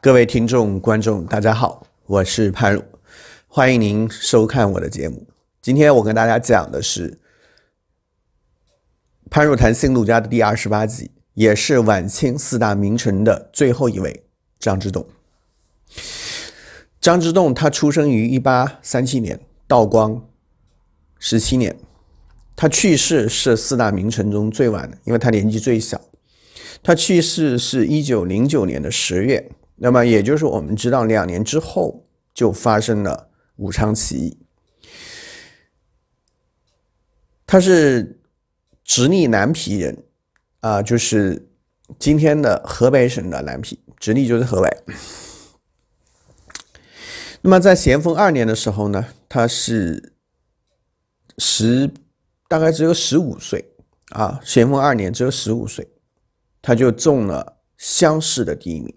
各位听众、观众，大家好，我是潘儒，欢迎您收看我的节目。今天我跟大家讲的是潘汝谈新儒家的第二十八集，也是晚清四大名臣的最后一位。张之洞，张之洞他出生于一八三七年，道光十七年，他去世是四大名臣中最晚的，因为他年纪最小。他去世是一九零九年的十月，那么也就是我们知道，两年之后就发生了武昌起义。他是直隶南皮人，啊，就是。今天的河北省的南皮直隶就是河北。那么在咸丰二年的时候呢，他是十，大概只有十五岁啊。咸丰二年只有十五岁，他就中了乡试的第一名。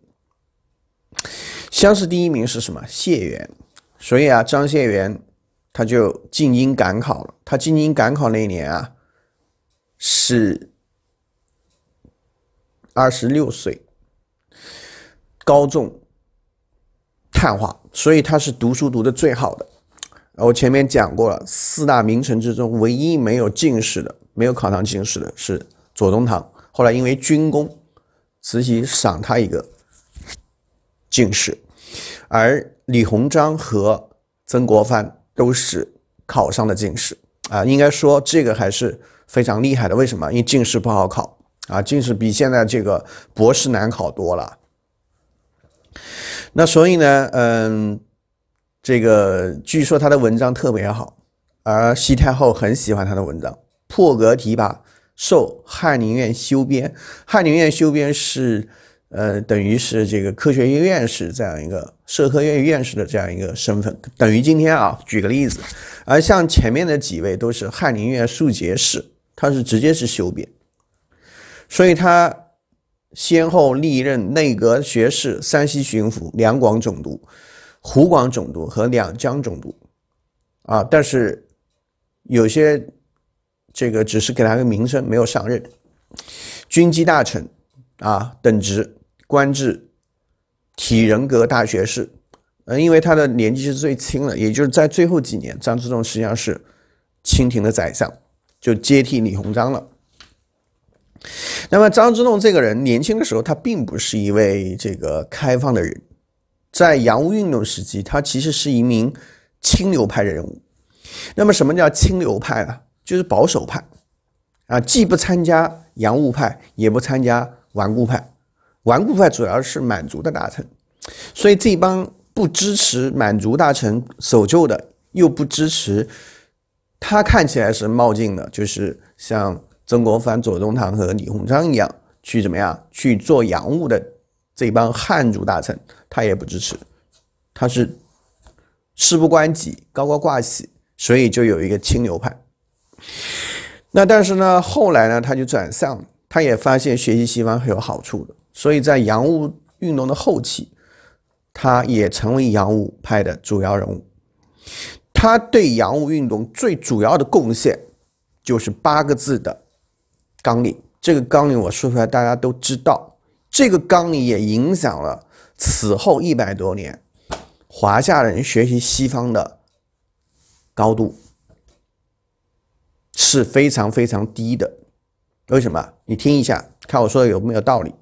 乡试第一名是什么？解元。所以啊，张解元他就进京赶考了。他进京赶考那一年啊，是。二十六岁，高中，碳化，所以他是读书读的最好的。我前面讲过了，四大名臣之中唯一没有进士的，没有考上进士的是左宗棠。后来因为军功，慈禧赏他一个进士，而李鸿章和曾国藩都是考上了进士啊。应该说这个还是非常厉害的。为什么？因为进士不好考。啊，竟是比现在这个博士难考多了。那所以呢，嗯，这个据说他的文章特别好，而西太后很喜欢他的文章，破格提拔，授翰林院修编。翰林院修编是，呃，等于是这个科学院院士这样一个，社科院院士的这样一个身份，等于今天啊，举个例子，而像前面的几位都是翰林院庶吉士，他是直接是修编。所以，他先后历任内阁学士、山西巡抚、两广总督、湖广总督和两江总督，啊，但是有些这个只是给他个名声，没有上任。军机大臣啊，等职官至体人阁大学士，嗯，因为他的年纪是最轻的，也就是在最后几年，张之洞实际上是清廷的宰相，就接替李鸿章了。那么，张之洞这个人年轻的时候，他并不是一位这个开放的人，在洋务运动时期，他其实是一名清流派的人物。那么，什么叫清流派呢？就是保守派啊，既不参加洋务派，也不参加顽固派。顽固派主要是满族的大臣，所以这帮不支持满族大臣守旧的，又不支持他，看起来是冒进的，就是像。曾国藩、左宗棠和李鸿章一样，去怎么样去做洋务的这帮汉族大臣，他也不支持，他是事不关己，高高挂起，所以就有一个清流派。那但是呢，后来呢，他就转向，他也发现学习西方很有好处的，所以在洋务运动的后期，他也成为洋务派的主要人物。他对洋务运动最主要的贡献就是八个字的。纲领，这个纲领我说出来，大家都知道。这个纲领也影响了此后一百多年华夏人学习西方的高度，是非常非常低的。为什么？你听一下，看我说的有没有道理？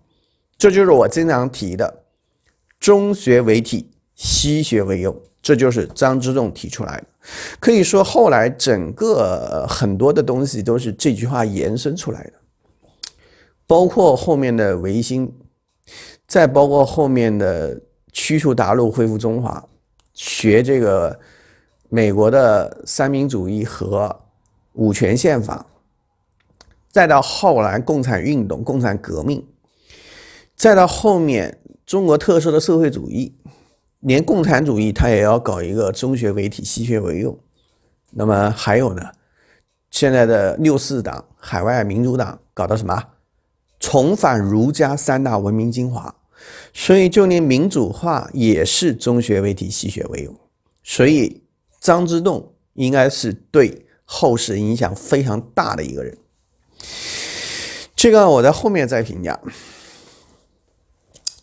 这就是我经常提的“中学为体，西学为用”。这就是张之洞提出来的，可以说后来整个很多的东西都是这句话延伸出来的，包括后面的维新，再包括后面的驱除鞑虏、恢复中华、学这个美国的三民主义和五权宪法，再到后来共产运动、共产革命，再到后面中国特色的社会主义。连共产主义他也要搞一个中学为体，西学为用。那么还有呢？现在的六四党、海外民主党搞的什么？重返儒家三大文明精华。所以就连民主化也是中学为体，西学为用。所以张之洞应该是对后世影响非常大的一个人。这个我在后面再评价。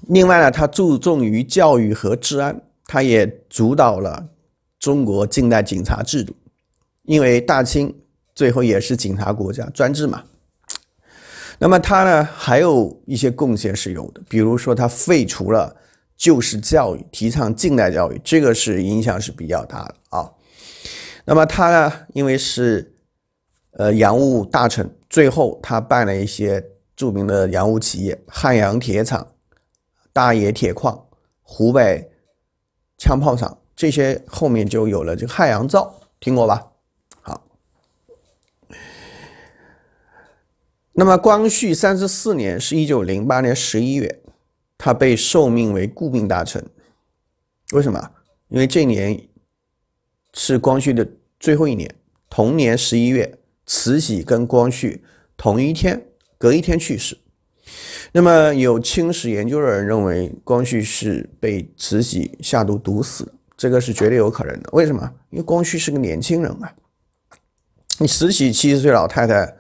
另外呢，他注重于教育和治安，他也主导了中国近代警察制度。因为大清最后也是警察国家专制嘛。那么他呢还有一些贡献是有的，比如说他废除了旧式教育，提倡近代教育，这个是影响是比较大的啊。那么他呢，因为是呃洋务大臣，最后他办了一些著名的洋务企业，汉阳铁厂。大冶铁矿、湖北枪炮厂，这些后面就有了这个汉阳造，听过吧？好。那么光绪三十四年是一九零八年十一月，他被受命为顾命大臣。为什么？因为这年是光绪的最后一年。同年十一月，慈禧跟光绪同一天、隔一天去世。那么，有清史研究的人认为，光绪是被慈禧下毒毒死，这个是绝对有可能的。为什么？因为光绪是个年轻人嘛，你慈禧七十岁老太太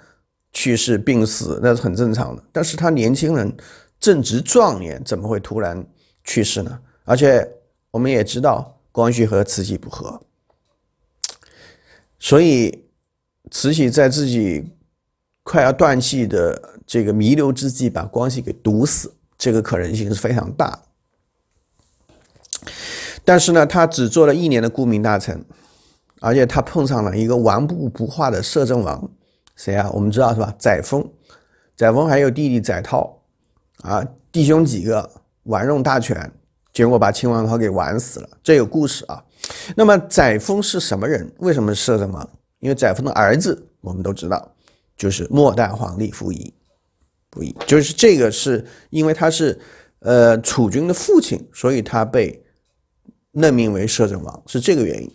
去世病死，那是很正常的。但是他年轻人正值壮年，怎么会突然去世呢？而且我们也知道，光绪和慈禧不和，所以慈禧在自己。快要断气的这个弥留之际，把光绪给毒死，这个可能性是非常大。但是呢，他只做了一年的顾命大臣，而且他碰上了一个顽固不化的摄政王，谁啊？我们知道是吧？载沣，载沣还有弟弟载涛，啊，弟兄几个玩弄大权，结果把清王朝给玩死了，这有故事啊。那么载沣是什么人？为什么是摄政王？因为载沣的儿子，我们都知道。就是末代皇帝溥仪，溥仪就是这个，是因为他是呃楚军的父亲，所以他被任命为摄政王，是这个原因。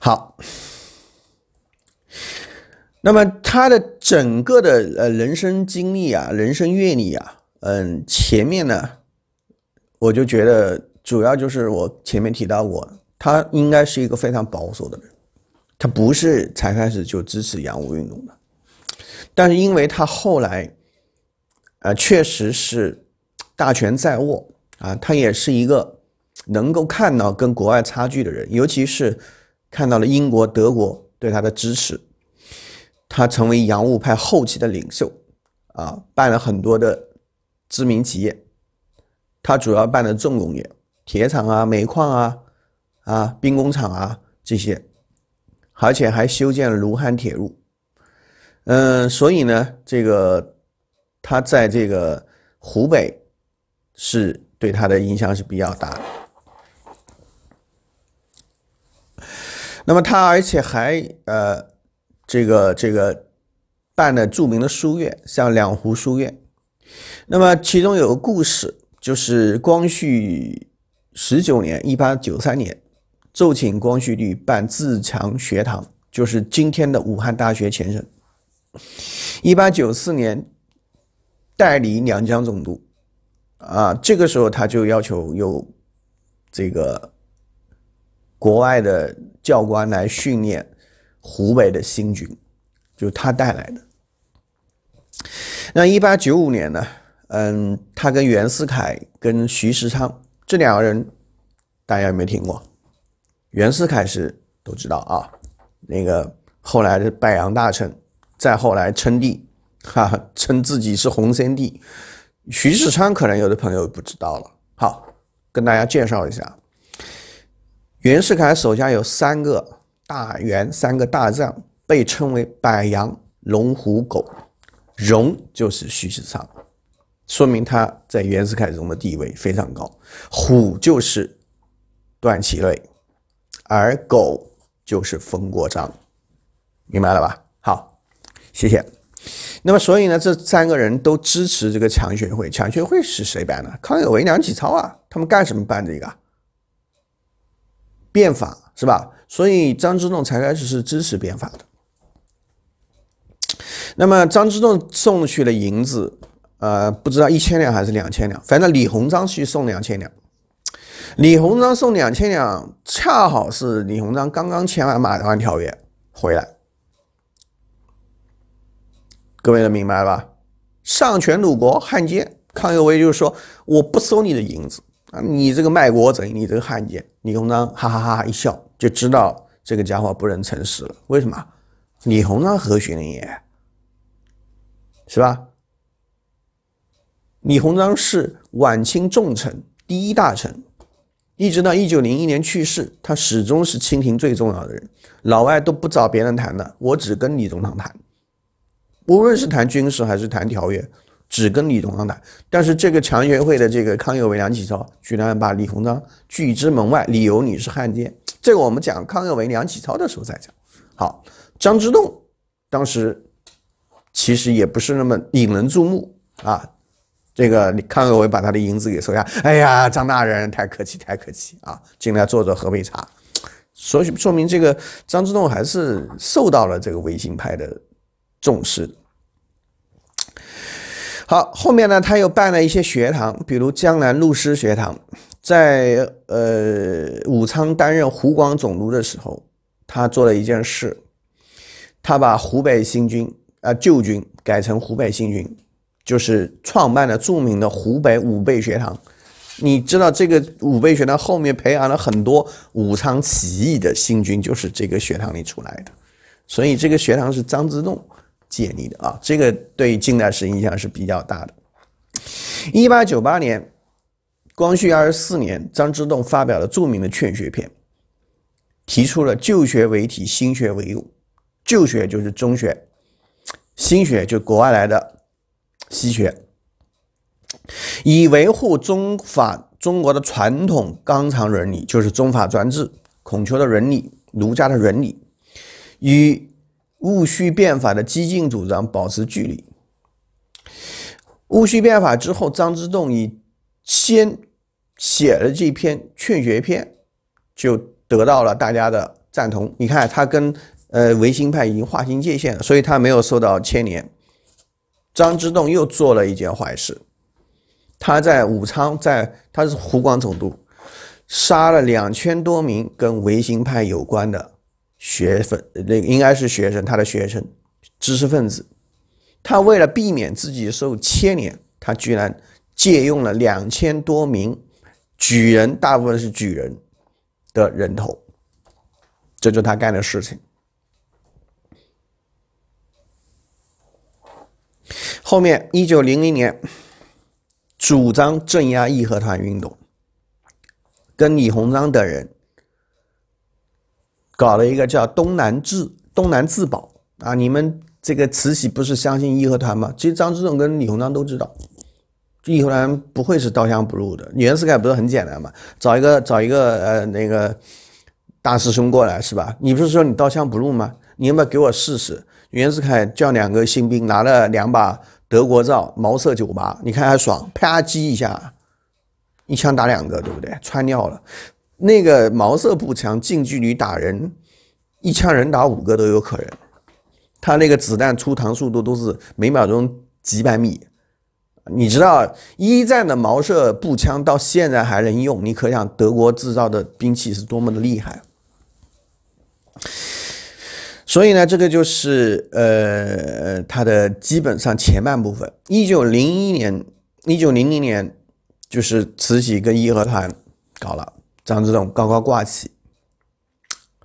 好，那么他的整个的呃人生经历啊，人生阅历啊，嗯，前面呢，我就觉得主要就是我前面提到过，他应该是一个非常保守的人。他不是才开始就支持洋务运动的，但是因为他后来，呃，确实是大权在握啊，他也是一个能够看到跟国外差距的人，尤其是看到了英国、德国对他的支持，他成为洋务派后期的领袖啊，办了很多的知名企业，他主要办的重工业，铁厂啊、煤矿啊、啊兵工厂啊这些。而且还修建了卢汉铁路，嗯，所以呢，这个他在这个湖北是对他的影响是比较大的。那么他而且还呃，这个这个办了著名的书院，像两湖书院。那么其中有个故事，就是光绪十九年（一八九三年）。奏请光绪帝办自强学堂，就是今天的武汉大学前身。一八九四年，代理两江总督，啊，这个时候他就要求有这个国外的教官来训练湖北的新军，就他带来的。那一八九五年呢？嗯，他跟袁世凯、跟徐世昌这两个人，大家有没有听过？袁世凯是都知道啊，那个后来的北洋大臣，再后来称帝，哈，称自己是洪先帝。徐世昌可能有的朋友不知道了，好，跟大家介绍一下。袁世凯手下有三个大元，三个大将，被称为北洋龙虎狗，荣就是徐世昌，说明他在袁世凯中的地位非常高。虎就是段祺瑞。而狗就是冯国璋，明白了吧？好，谢谢。那么，所以呢，这三个人都支持这个强学会。强学会是谁办的？康有为、梁启超啊，他们干什么办这个变法是吧？所以张之洞才开始是支持变法的。那么张之洞送去了银子，呃，不知道一千两还是两千两，反正李鸿章去送两千两。李鸿章送两千两，恰好是李鸿章刚刚签完《马关条约》回来。各位能明白吧？上权辱国，汉奸康有为就是说我不收你的银子啊，你这个卖国贼，你这个汉奸！李鸿章哈哈哈一笑，就知道这个家伙不仁成事了。为什么？李鸿章何许人也？是吧？李鸿章是晚清重臣，第一大臣。一直到一九零一年去世，他始终是清廷最重要的人，老外都不找别人谈的，我只跟李宗堂谈，无论是谈军事还是谈条约，只跟李宗堂谈。但是这个强学会的这个康有为、梁启超，居然把李鸿章拒之门外，理由你是汉奸。这个我们讲康有为、梁启超的时候再讲。好，张之洞当时其实也不是那么引人注目啊。这个，你康有为把他的银子给收下。哎呀，张大人太客气，太客气啊！进来坐坐，喝杯茶。所以说明这个张之洞还是受到了这个维新派的重视。好，后面呢，他又办了一些学堂，比如江南陆师学堂。在呃武昌担任湖广总督的时候，他做了一件事，他把湖北新军啊旧军改成湖北新军。就是创办了著名的湖北武备学堂，你知道这个武备学堂后面培养了很多武昌起义的新军，就是这个学堂里出来的，所以这个学堂是张之洞建立的啊，这个对近代史影响是比较大的。一八九八年，光绪二十四年，张之洞发表了著名的《劝学篇》，提出了旧学为体，新学为用。旧学就是中学，新学就国外来的。西学以维护中法中国的传统纲常伦理，就是中法专制、孔丘的伦理、儒家的伦理，与戊戌变法的激进主张保持距离。戊戌变法之后，张之洞以先写了这篇《劝学篇》，就得到了大家的赞同。你看，他跟呃维新派已经划清界限了，所以他没有受到牵连。张之洞又做了一件坏事，他在武昌，在他是湖广总督，杀了两千多名跟维新派有关的学分，那应该是学生，他的学生、知识分子。他为了避免自己受牵连，他居然借用了两千多名举人，大部分是举人的人头，这就是他干的事情。后面一九零零年，主张镇压义和团运动，跟李鸿章等人搞了一个叫“东南自东南自保”啊！你们这个慈禧不是相信义和团吗？其实张之洞跟李鸿章都知道，义和团不会是刀枪不入的。袁世凯不是很简单嘛？找一个找一个呃那个大师兄过来是吧？你不是说你刀枪不入吗？你要不要给我试试？袁世凯叫两个新兵拿了两把德国造毛瑟九八，你看他爽，啪叽一下，一枪打两个，对不对？穿尿了，那个毛瑟步枪近距离打人，一枪人打五个都有可能。他那个子弹出膛速度都是每秒钟几百米，你知道一战的毛瑟步枪到现在还能用，你可想德国制造的兵器是多么的厉害。所以呢，这个就是呃，它的基本上前半部分。一九零一年、一九零零年，就是慈禧跟义和团搞了，张之洞高高挂起，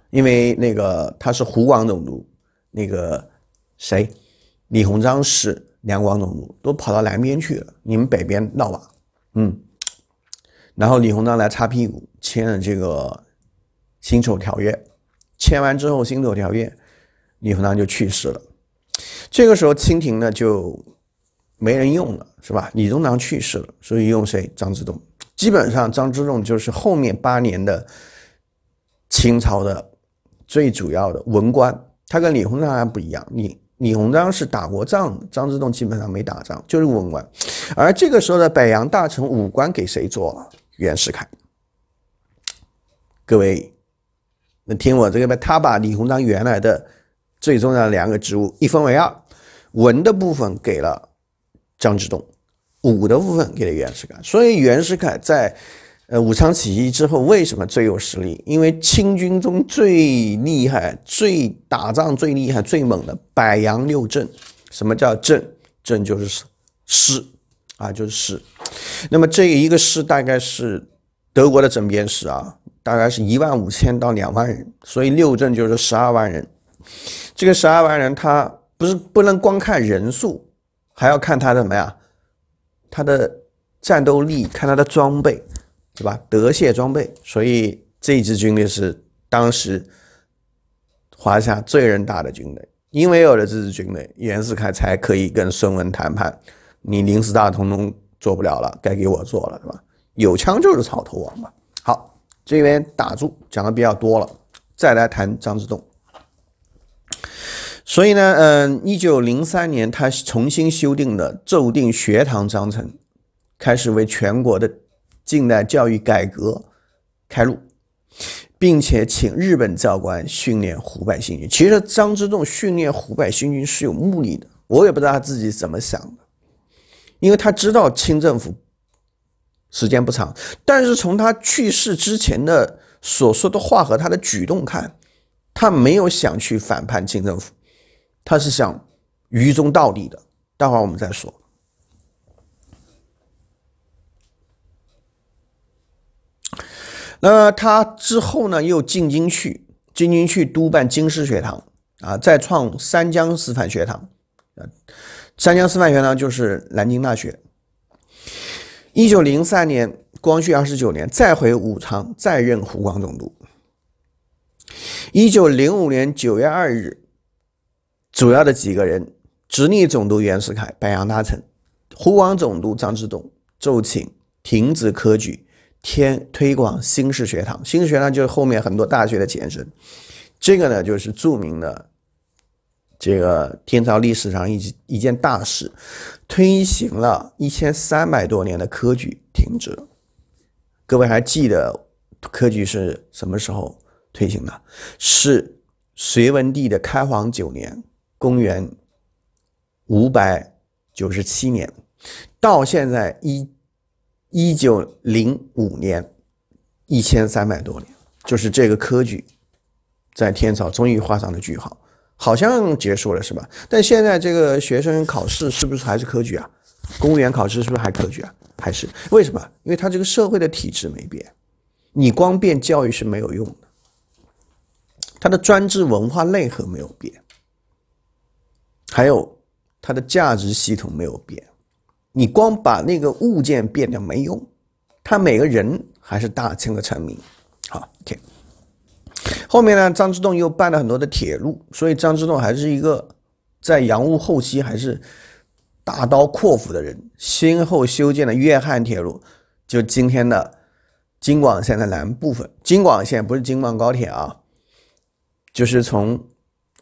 因为那个他是湖广总督，那个谁，李鸿章是两广总督，都跑到南边去了，你们北边闹吧，嗯。然后李鸿章来擦屁股，签了这个《辛丑条约》，签完之后，《辛丑条约》。李鸿章就去世了，这个时候清廷呢就没人用了，是吧？李鸿章去世了，所以用谁？张之洞。基本上张之洞就是后面八年的清朝的最主要的文官。他跟李鸿章不一样，李李鸿章是打过仗，张之洞基本上没打仗，就是文官。而这个时候的北洋大臣武官给谁做？袁世凯。各位，那听我这个呗，他把李鸿章原来的。最终的两个职务一分为二，文的部分给了张之洞，武的部分给了袁世凯。所以袁世凯在，呃，武昌起义之后为什么最有实力？因为清军中最厉害、最打仗最厉害、最猛的百洋六镇，什么叫镇？镇就是师，啊，就是师。那么这一个师大概是德国的整编师啊，大概是一万五千到两万人，所以六镇就是十二万人。这个十二万人，他不是不能光看人数，还要看他的什么呀？他的战斗力，看他的装备，对吧？德械装备，所以这支军队是当时华夏最人大的军队。因为有了这支军队，袁世凯才可以跟孙文谈判。你临时大总统做不了了，该给我做了，是吧？有枪就是草头王嘛。好，这边打住，讲的比较多了，再来谈张之洞。所以呢，嗯，一九零三年，他重新修订的《奏定学堂章程》，开始为全国的近代教育改革开路，并且请日本教官训练湖北新军。其实，张之洞训练湖北新军是有目的的，我也不知道他自己怎么想的，因为他知道清政府时间不长。但是从他去世之前的所说的话和他的举动看，他没有想去反叛清政府。他是想愚忠到底的，待会儿我们再说。那他之后呢？又进京去，进京去督办京师学堂，啊，再创三江师范学堂。啊，三江师范学堂就是南京大学。一九零三年，光绪二十九年，再回武昌，再任湖广总督。一九零五年九月二日。主要的几个人：直隶总督袁世凯、北洋大臣、湖广总督张之洞，奏请停止科举，天推广新式学堂。新式学堂就是后面很多大学的前身。这个呢，就是著名的这个天朝历史上一一件大事，推行了一千三百多年的科举停止了。各位还记得科举是什么时候推行的？是隋文帝的开皇九年。公元五百九十七年，到现在一一九零五年，一千三百多年，就是这个科举在天朝终于画上了句号，好像结束了，是吧？但现在这个学生考试是不是还是科举啊？公务员考试是不是还科举啊？还是为什么？因为他这个社会的体制没变，你光变教育是没有用的，他的专制文化内核没有变。还有，它的价值系统没有变，你光把那个物件变掉没用，他每个人还是大清的臣民。好，铁。后面呢，张之洞又办了很多的铁路，所以张之洞还是一个在洋务后期还是大刀阔斧的人，先后修建了粤汉铁路，就今天的京广线的南部分。京广线不是京广高铁啊，就是从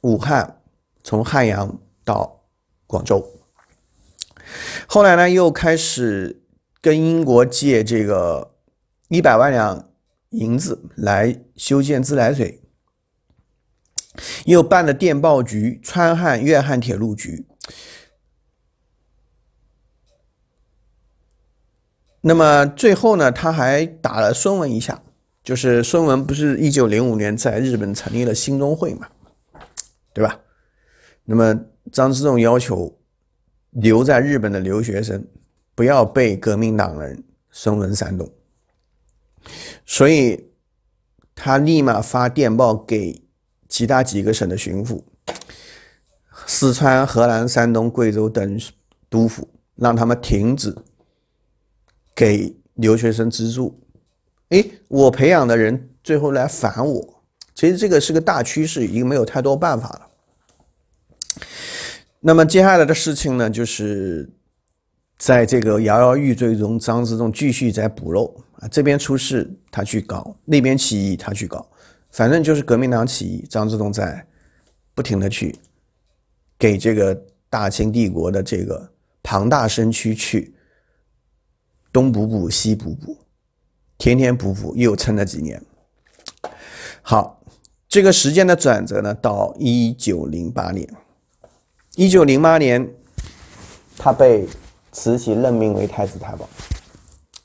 武汉，从汉阳。到广州，后来呢，又开始跟英国借这个一百万两银子来修建自来水，又办了电报局、川汉粤汉铁路局。那么最后呢，他还打了孙文一下，就是孙文不是一九零五年在日本成立了兴中会嘛，对吧？那么。张之洞要求留在日本的留学生不要被革命党人声文煽动，所以他立马发电报给其他几个省的巡抚、四川、河南、山东、贵州等督府，让他们停止给留学生资助。哎，我培养的人最后来反我，其实这个是个大趋势，已经没有太多办法了。那么接下来的事情呢，就是在这个摇摇欲坠中，张之洞继续在补漏啊。这边出事他去搞，那边起义他去搞，反正就是革命党起义，张之洞在不停的去给这个大清帝国的这个庞大身躯去东补补西补补，天天补补，又撑了几年。好，这个时间的转折呢，到一九零八年。一九零八年，他被慈禧任命为太子太保。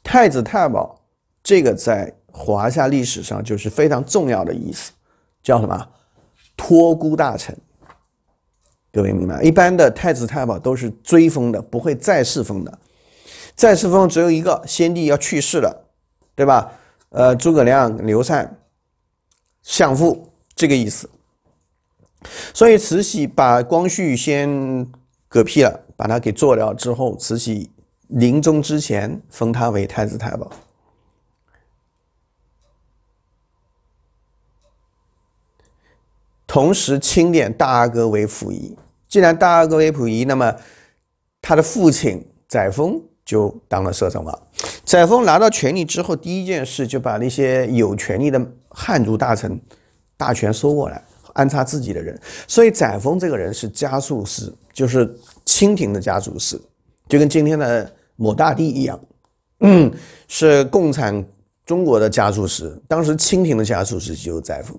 太子太保这个在华夏历史上就是非常重要的意思，叫什么？托孤大臣。各位明白，一般的太子太保都是追封的，不会再世封的。再世封只有一个，先帝要去世了，对吧？呃，诸葛亮、刘禅相父，这个意思。所以，慈禧把光绪先嗝屁了，把他给做了之后，慈禧临终之前封他为太子太保，同时钦点大阿哥为溥仪。既然大阿哥为溥仪，那么他的父亲载沣就当了摄政王。载沣拿到权力之后，第一件事就把那些有权力的汉族大臣大权收过来。安插自己的人，所以载沣这个人是家塾师，就是清廷的家塾师，就跟今天的某大帝一样，是共产中国的家塾师。当时清廷的家塾师就是载沣。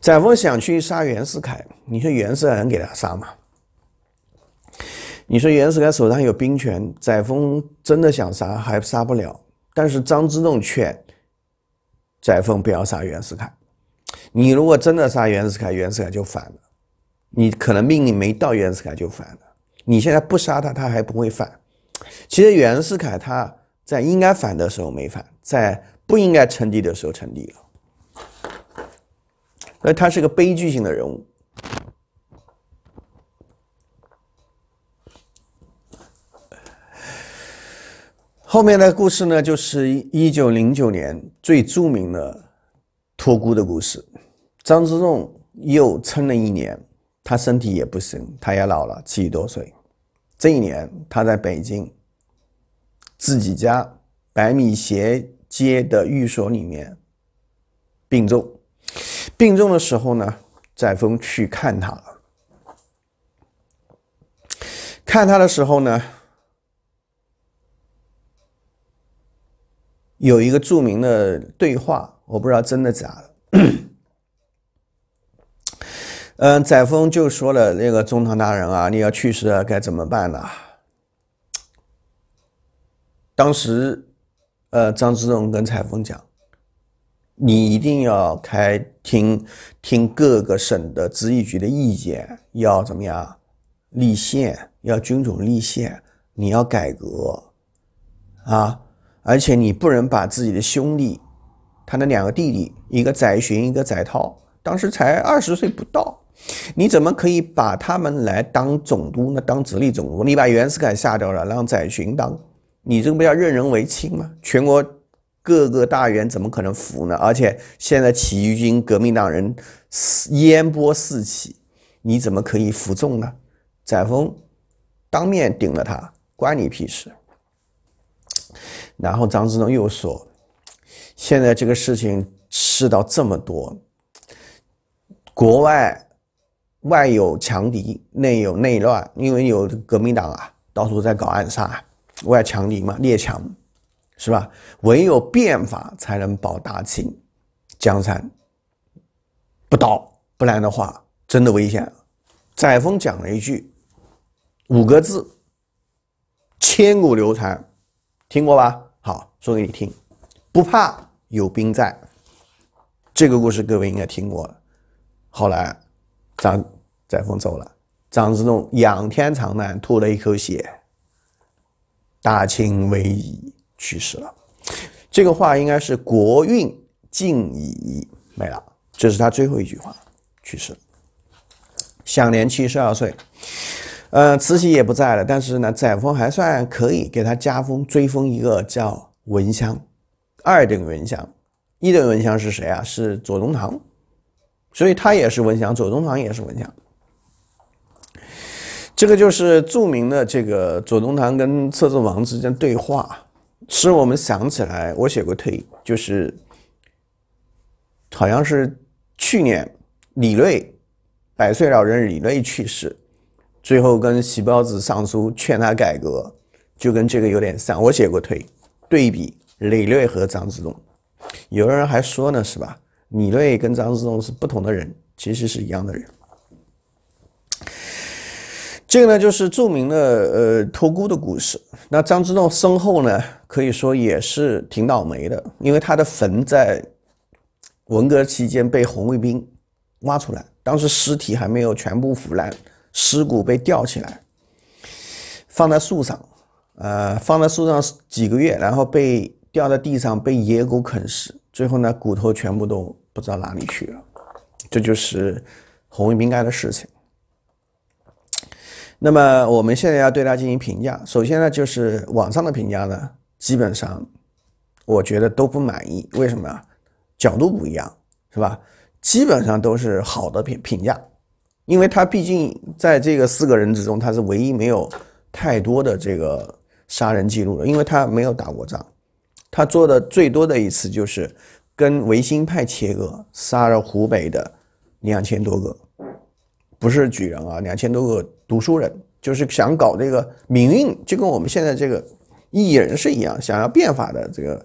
载沣想去杀袁世凯，你说袁世凯能给他杀吗？你说袁世凯手上有兵权，载沣真的想杀还杀不了。但是张之洞劝载沣不要杀袁世凯。你如果真的杀袁世凯，袁世凯就反了。你可能命令没到，袁世凯就反了。你现在不杀他，他还不会反。其实袁世凯他在应该反的时候没反，在不应该称帝的时候称帝了。以他是个悲剧性的人物。后面的故事呢，就是一九零九年最著名的。托孤的故事，张之洞又撑了一年，他身体也不行，他也老了七十多岁。这一年，他在北京自己家百米斜街的寓所里面病重。病重的时候呢，载沣去看他了。看他的时候呢，有一个著名的对话。我不知道真的假的。嗯，载沣就说了：“那个中堂大人啊，你要去世了，该怎么办呢？”当时，呃，张之洞跟载沣讲：“你一定要开听听各个省的直隶局的意见，要怎么样立宪？要军主立宪？你要改革啊！而且你不能把自己的兄弟。”他那两个弟弟，一个载洵，一个载涛，当时才二十岁不到，你怎么可以把他们来当总督呢？当直隶总督，你把袁世凯吓掉了，让载洵当，你这不叫任人唯亲吗？全国各个大员怎么可能服呢？而且现在起义军、革命党人烟波四起，你怎么可以服众呢？载沣当面顶了他，关你屁事。然后张之洞又说。现在这个事情事到这么多，国外外有强敌，内有内乱，因为有革命党啊，到处在搞暗杀，外强敌嘛，列强，是吧？唯有变法才能保大清江山不倒，不然的话真的危险载沣讲了一句五个字，千古流传，听过吧？好，说给你听，不怕。有兵在，这个故事各位应该听过了。后来，张载沣走了，张之洞仰天长叹，吐了一口血，大清危矣，去世了。这个话应该是国运尽矣，没了。这是他最后一句话，去世享年七十二岁。呃，慈禧也不在了，但是呢，载沣还算可以，给他加封追封一个叫文襄。二等文祥，一等文祥是谁啊？是左宗棠，所以他也是文祥，左宗棠也是文祥。这个就是著名的这个左宗棠跟摄政王之间对话，使我们想起来，我写过推，就是好像是去年李瑞，百岁老人李瑞去世，最后跟喜包子上书劝他改革，就跟这个有点像。我写过推对比。李锐和张之洞，有的人还说呢，是吧？李锐跟张之洞是不同的人，其实是一样的人。这个呢，就是著名的呃托孤的故事。那张之洞身后呢，可以说也是挺倒霉的，因为他的坟在文革期间被红卫兵挖出来，当时尸体还没有全部腐烂，尸骨被吊起来，放在树上，呃，放在树上几个月，然后被。掉在地上被野狗啃食，最后呢骨头全部都不知道哪里去了，这就是红卫兵干的事情。那么我们现在要对他进行评价，首先呢就是网上的评价呢，基本上我觉得都不满意，为什么啊？角度不一样，是吧？基本上都是好的评评价，因为他毕竟在这个四个人之中他是唯一没有太多的这个杀人记录了，因为他没有打过仗。他做的最多的一次就是跟维新派切割，杀了湖北的两千多个，不是举人啊，两千多个读书人，就是想搞这个民运，就跟我们现在这个异人是一样，想要变法的这个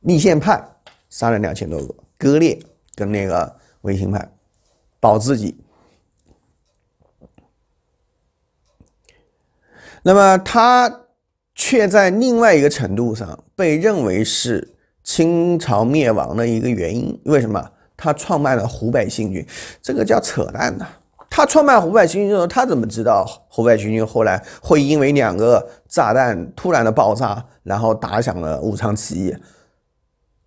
立宪派杀了两千多个，割裂跟那个维新派保自己。那么他。却在另外一个程度上被认为是清朝灭亡的一个原因。为什么他创办了湖北新军？这个叫扯淡呐！他创办湖北新军的时候，他怎么知道湖北新军后来会因为两个炸弹突然的爆炸，然后打响了武昌起义？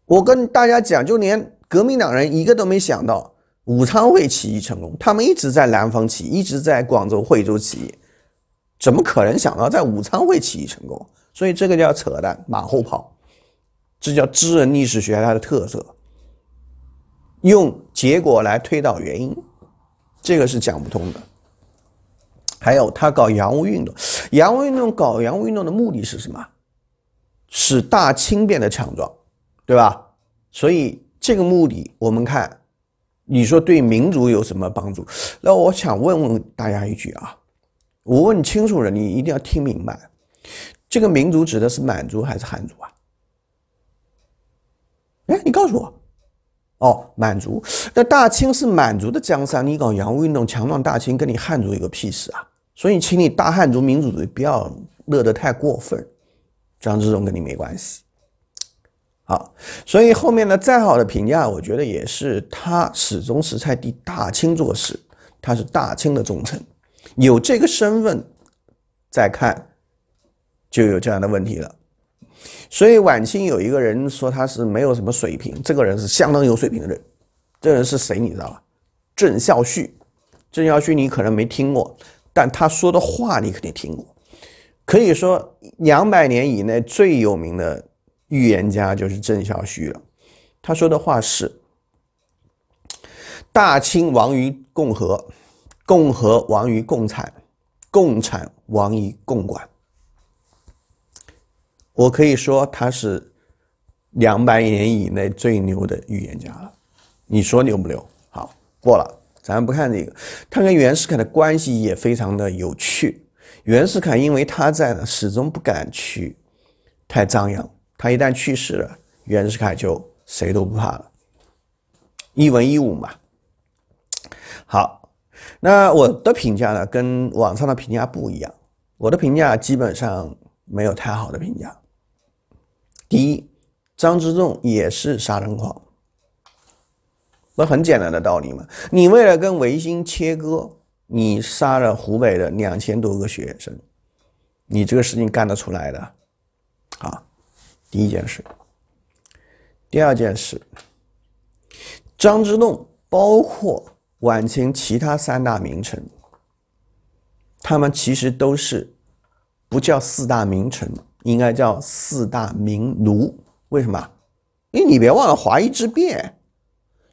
我跟大家讲，就连革命党人一个都没想到武昌会起义成功。他们一直在南方起，一直在广州、惠州起义。怎么可能想到在武昌会起义成功？所以这个叫扯淡，马后炮，这叫知人历史学它的特色，用结果来推导原因，这个是讲不通的。还有他搞洋务运动，洋务运动搞洋务运动的目的是什么？使大清变得强壮，对吧？所以这个目的，我们看，你说对民族有什么帮助？那我想问问大家一句啊。我问清楚了，你一定要听明白，这个民族指的是满族还是汉族啊？哎，你告诉我。哦，满族。那大清是满族的江山，你搞洋务运动，强壮大清，跟你汉族有个屁事啊！所以，请你大汉族民族主义不要乐得太过分。张之洞跟你没关系。好，所以后面的再好的评价，我觉得也是他始终是在替大清做事，他是大清的重臣。有这个身份，再看，就有这样的问题了。所以晚清有一个人说他是没有什么水平，这个人是相当有水平的人。这人是谁？你知道吧？郑孝胥。郑孝胥你可能没听过，但他说的话你肯定听过。可以说两百年以内最有名的预言家就是郑孝胥了。他说的话是：大清亡于共和。共和亡于共产，共产亡于共管。我可以说他是两百年以内最牛的预言家了。你说牛不牛？好，过了，咱不看这个。他跟袁世凯的关系也非常的有趣。袁世凯因为他在呢，始终不敢去太张扬。他一旦去世了，袁世凯就谁都不怕了。一文一武嘛。好。那我的评价呢，跟网上的评价不一样。我的评价基本上没有太好的评价。第一，张之洞也是杀人狂。那很简单的道理嘛，你为了跟维新切割，你杀了湖北的两千多个学生，你这个事情干得出来的啊？第一件事。第二件事，张之洞包括。晚清其他三大名臣，他们其实都是不叫四大名臣，应该叫四大名奴。为什么？因为你别忘了华夷之辨，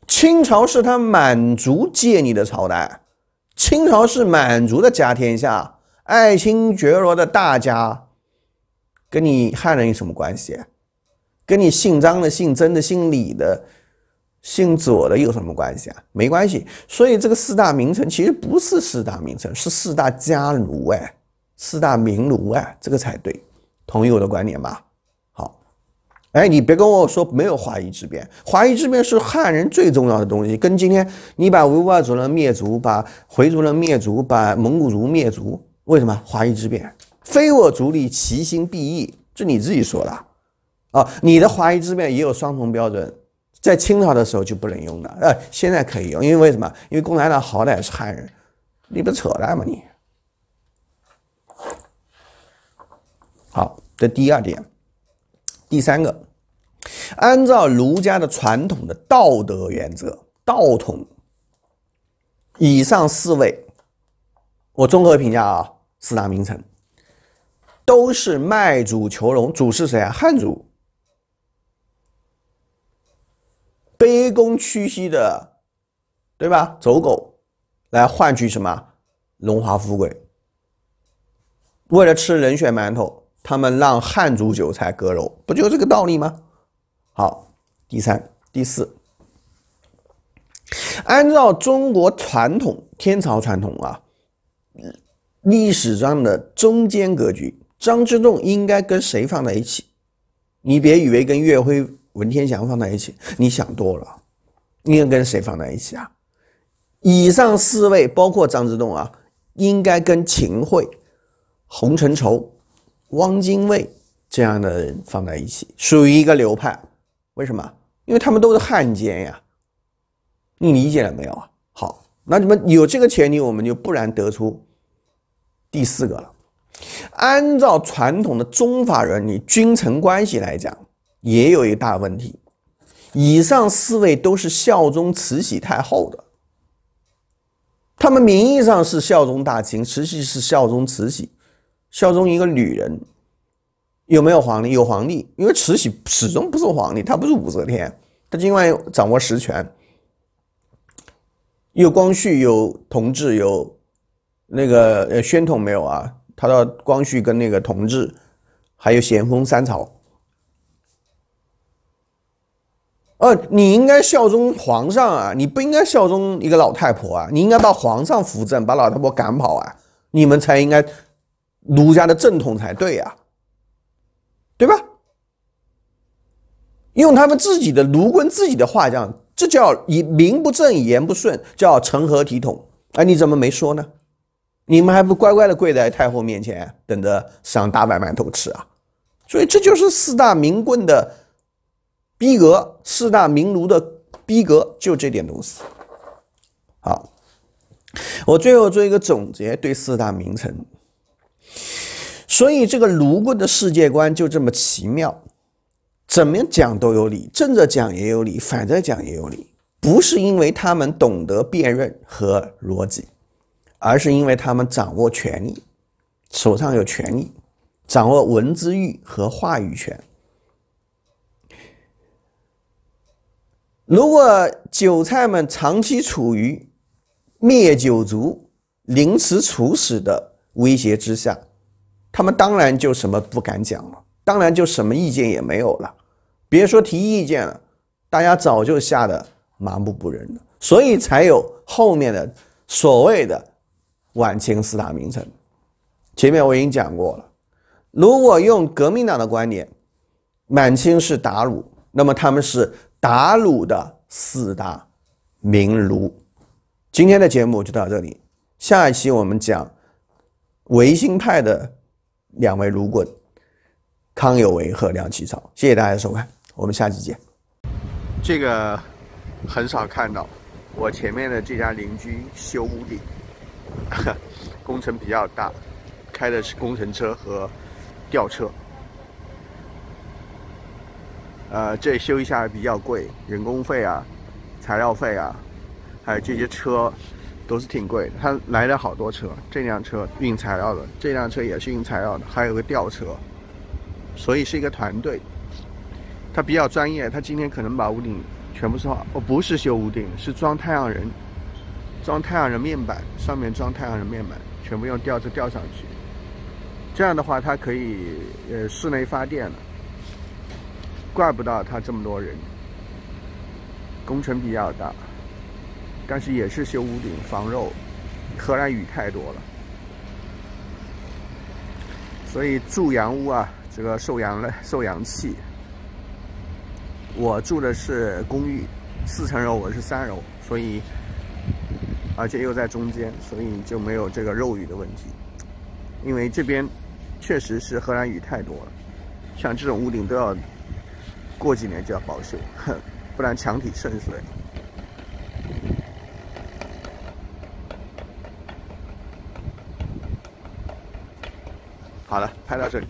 清朝是他满族建立的朝代，清朝是满族的家天下，爱新觉罗的大家，跟你汉人有什么关系？跟你姓张的、姓曾的、姓李的？姓左的有什么关系啊？没关系，所以这个四大名臣其实不是四大名臣，是四大家奴哎，四大名奴哎，这个才对，同意我的观点吧？好，哎，你别跟我说没有华夷之辨，华夷之辨是汉人最重要的东西，跟今天你把维吾尔族人灭族，把回族人灭族，把蒙古族灭族，为什么华夷之变，非我族类，其心必异，这你自己说的，啊，你的华夷之辨也有双重标准。在清朝的时候就不能用了，呃，现在可以用，因为什么？因为共产党好歹是汉人，你不扯淡吗？你。好，这第二点，第三个，按照儒家的传统的道德原则，道统。以上四位，我综合评价啊，四大名臣，都是卖主求荣，主是谁啊？汉族。卑躬屈膝的，对吧？走狗来换取什么荣华富贵？为了吃人血馒头，他们让汉族韭菜割肉，不就这个道理吗？好，第三、第四，按照中国传统、天朝传统啊，历史上的中间格局，张之洞应该跟谁放在一起？你别以为跟岳飞。文天祥放在一起，你想多了。应该跟谁放在一起啊？以上四位，包括张之洞啊，应该跟秦桧、洪承畴、汪精卫这样的人放在一起，属于一个流派。为什么？因为他们都是汉奸呀。你理解了没有啊？好，那你们有这个前提，我们就不然得出第四个了。按照传统的中法人理君臣关系来讲。也有一大问题，以上四位都是效忠慈禧太后的，他们名义上是效忠大清，实际是效忠慈禧，效忠一个女人，有没有皇帝？有皇帝，因为慈禧始终不是皇帝，她不是武则天，她尽管掌握实权，有光绪，有同治，有那个呃宣统没有啊？他的光绪跟那个同治，还有咸丰三朝。呃，你应该效忠皇上啊，你不应该效忠一个老太婆啊，你应该把皇上扶正，把老太婆赶跑啊，你们才应该儒家的正统才对呀，对吧？用他们自己的奴棍自己的话讲，这叫以名不正言不顺，叫成何体统？哎，你怎么没说呢？你们还不乖乖的跪在太后面前等着赏大碗馒头吃啊？所以这就是四大名棍的。逼格四大名儒的逼格就这点东西，好，我最后做一个总结，对四大名臣，所以这个卢沟的世界观就这么奇妙，怎么讲都有理，正着讲也有理，反着讲也有理，不是因为他们懂得辨认和逻辑，而是因为他们掌握权力，手上有权力，掌握文字欲和话语权。如果韭菜们长期处于灭九族、凌迟处死的威胁之下，他们当然就什么不敢讲了，当然就什么意见也没有了。别说提意见了，大家早就吓得麻木不仁了。所以才有后面的所谓的晚清四大名臣。前面我已经讲过了，如果用革命党的观点，满清是鞑虏，那么他们是。打卤的四大名炉，今天的节目就到这里，下一期我们讲维新派的两位炉棍，康有为和梁启超。谢谢大家收看，我们下期见。这个很少看到，我前面的这家邻居修屋顶，工程比较大，开的是工程车和吊车。呃，这修一下比较贵，人工费啊，材料费啊，还有这些车，都是挺贵的。他来了好多车，这辆车运材料的，这辆车也是运材料的，还有个吊车，所以是一个团队。他比较专业，他今天可能把屋顶全部做好。哦，不是修屋顶，是装太阳能，装太阳能面板，上面装太阳能面板，全部用吊车吊上去。这样的话，它可以呃室内发电了。怪不到他这么多人，工程比较大，但是也是修屋顶防漏。荷兰雨太多了，所以住洋屋啊，这个受阳了受阳气。我住的是公寓，四层楼我是三楼，所以而且又在中间，所以就没有这个漏雨的问题。因为这边确实是荷兰雨太多了，像这种屋顶都要。过几年就要保修，不然墙体渗水。好了，拍到这里。